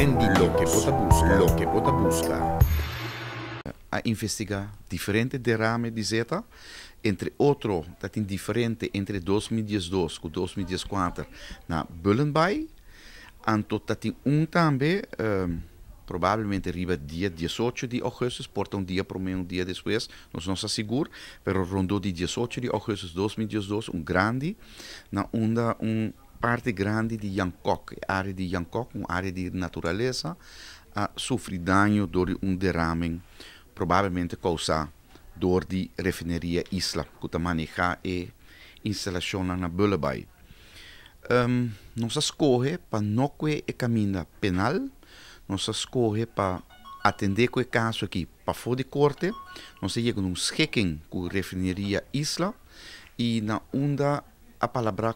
Andy Lopes, lo que bota busca. A investigar diferentes derrames de zeta, entre outro, dat tá, in diferente entre 2012 e 2014 na Bullenbay, anto dat tá, in um também, um, ehm, provavelmente arriba dia 18 de agosto, porta um dia para um dia depois, nós não estamos seguro, mas rondou de 18 de agosto de 2012, um grande, na onda, um parte grande de Bangkok, área de Yangkok, uma área de natureza, uh, sofre dano de um derrame, provavelmente causado por de refinaria Isla, que está maneja e instalação na Bulebay. Um, nós escolhemos para não que é caminho penal, nós escolhemos para atender com o caso aqui para fora de corte, nós chegamos num cheque com a refinaria Isla e na onda a palabras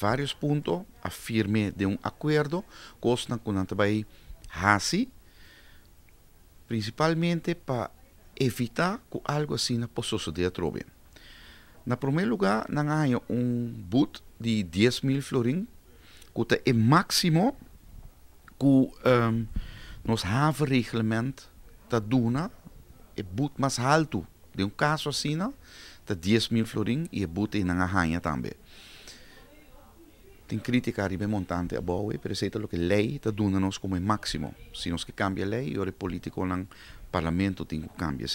varios puntos a firme de un acuerdo costa con também hasi, principalmente para evitar que algo así pueda suceder a En primer lugar, tenemos un un boot de 10.000 florín que es el máximo que um, nosso reglamento, de dando, el boot más alto de un caso así de 10 mil y bote en na arranha también. Tin crítica muy montante a Bowie, pero es lo que lei está dando nos como máximo. Si no que cambia ley, o el político el parlamento tiene que cambiar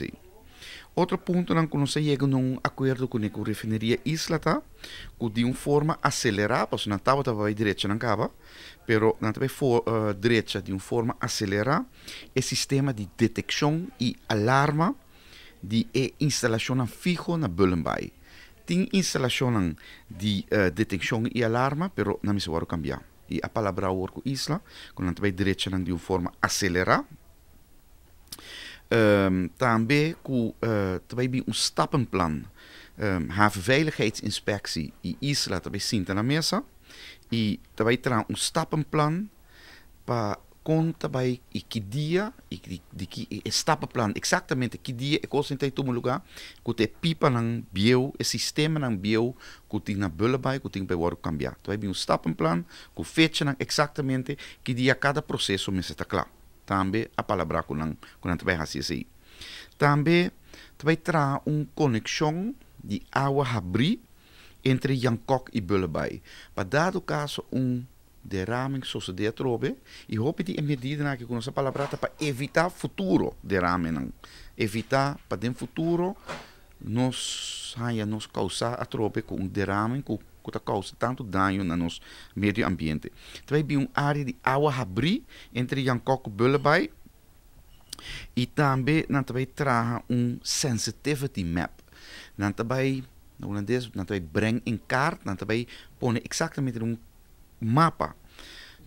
Otro punto punto que se llega e a un acuerdo con la refinería Isla, que de una forma acelerada, porque estaba tábua la derecha, la acaba, pero na la derecha, de una forma acelerada, el sistema de detección y alarma die e instalação fijo na Bullenbay. Tem instalação de uh, eh, detecção e alarma, pero na mi se cambia. I a palabra orco isla, quando também direita di un forma acelerar. Um, ehm, também com uh, eh, também um stappenplan. Um, ehm, veiligheidsinspectie e isla também sinta na mesa. E também terá um stappenplan pa conta bij e que dia e que de que estava plan exatamente que dia e coisa em todo lugar que te pipa não bio e sistema não bio que tem na bulle bij que tem bij worden cambiar tu heb um plano que fecha não exatamente que dia cada processo me está claro também a palavra que não que não vai fazer assim também vai trazer um conexão de água abrir entre Yangkok e Bullebay. Para dado caso um derramem de trobe e roupa de medida na que com nossa palavra para evitar futuro derrame evitar para dentro futuro nós saia nos causar a com tá então, um derrame com que tá causa tanto dano no nosso meio ambiente também bi uma área de água abrir entre Bangkok e Bullaby e também nós também traga um sensitivity map nós também no holandês nós também bring em carta nós também põe exatamente um mapa.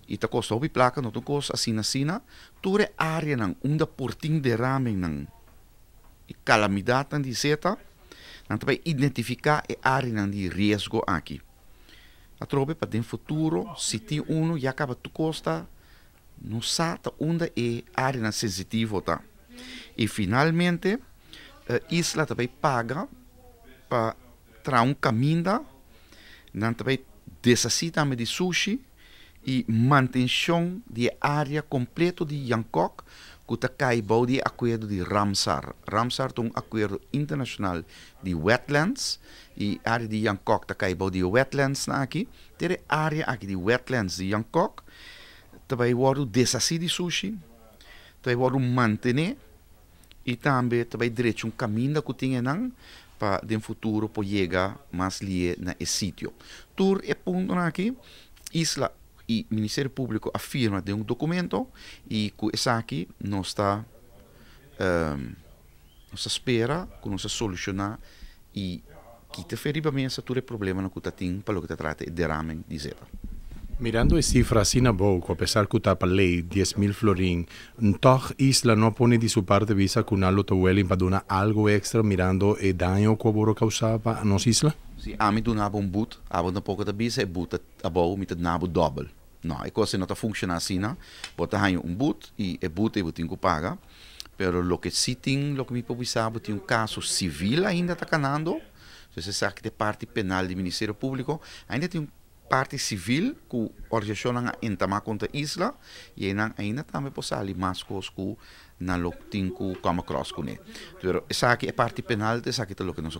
Ita ko placa, plaka no tungko sa sina-sina, ture area nang unda porting rame nang calamidade de seta, nang também identificar a área nang de risco aqui. A trope para den futuro, se ti uno já acaba tu costa, não sata onde é área sensitiva, tá. E finalmente, a eh, isla também paga para trazer um caminho, nang também desacitame de sushi e mantenção de área completa de Yangkok que está caído de acordo de Ramsar. Ramsar é um acordo internacional de wetlands e área de Yangkok está caído de wetlands na aqui. Tere área aqui de wetlands de Yangkok Também é o desassi de sushi. Também é o mantener e também também direito um caminho que tinha não para um futuro para chegar mais ali na sítio. Tur é ponto aqui, isla e Ministério Público afirma de um documento e que essa aqui não está um, se espera que não se solucionar e que te feriba a mesa todo problema problema que tu tens para o que te trata de ramen de zero. Mirando cifra, sin Sinaboco, a pesar que tapa ley 10 mil florín, toch isla no pone de su parte visa que una para donar algo extra mirando el eh, daño que boro causaba a nos isla? Sí, a mí donaba un boot, a vos de de visa, boot a vos mit nabo doble. No, es cosa no está funcionando así, ¿no? un boot y el boot es botín que paga, pero lo que sí tengo, lo que me publicaba, tiene un caso civil ainda está ganando, entonces es que de parte penal del Ministerio Público ainda tiene un parte civil ku organización ang intama konta isla y nang aina tame posali mas ku na lok tinku kama cross ku ne. Pero esa ki e parte penal de esa ki te lo que no